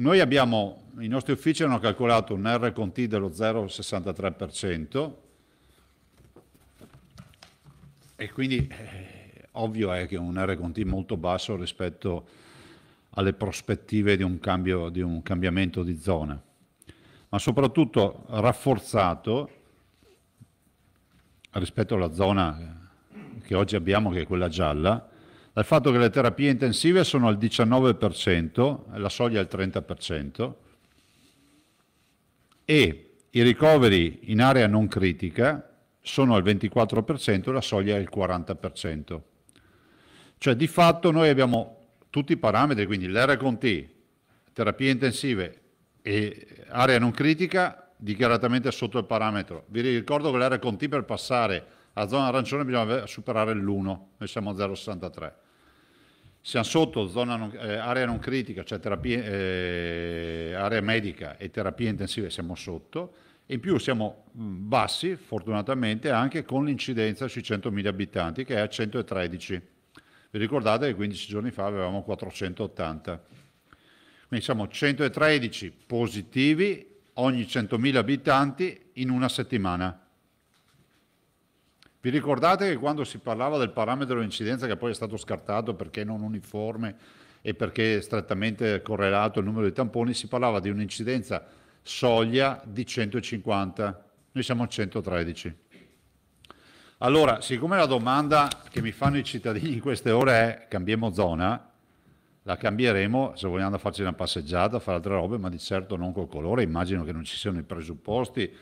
Noi abbiamo, i nostri uffici hanno calcolato un R con T dello 0,63% e quindi eh, ovvio è che un R con T molto basso rispetto alle prospettive di un, cambio, di un cambiamento di zona, ma soprattutto rafforzato rispetto alla zona che oggi abbiamo, che è quella gialla, dal fatto che le terapie intensive sono al 19%, la soglia è al 30%, e i ricoveri in area non critica sono al 24%, la soglia è al 40%. Cioè di fatto noi abbiamo tutti i parametri, quindi l'R con T, terapie intensive e area non critica dichiaratamente sotto il parametro. Vi ricordo che l'R con T per passare a zona arancione bisogna superare l'1, noi siamo a 0,63 siamo sotto non, eh, area non critica, cioè terapia, eh, area medica e terapie intensive siamo sotto, in più siamo mm, bassi, fortunatamente, anche con l'incidenza sui 100.000 abitanti, che è a 113. Vi ricordate che 15 giorni fa avevamo 480. Quindi siamo 113 positivi ogni 100.000 abitanti in una settimana. Vi ricordate che quando si parlava del parametro di incidenza che poi è stato scartato perché non uniforme e perché strettamente correlato al numero di tamponi, si parlava di un'incidenza soglia di 150, noi siamo a 113. Allora, siccome la domanda che mi fanno i cittadini in queste ore è cambiamo zona, la cambieremo se vogliamo farci una passeggiata, fare altre robe, ma di certo non col colore, immagino che non ci siano i presupposti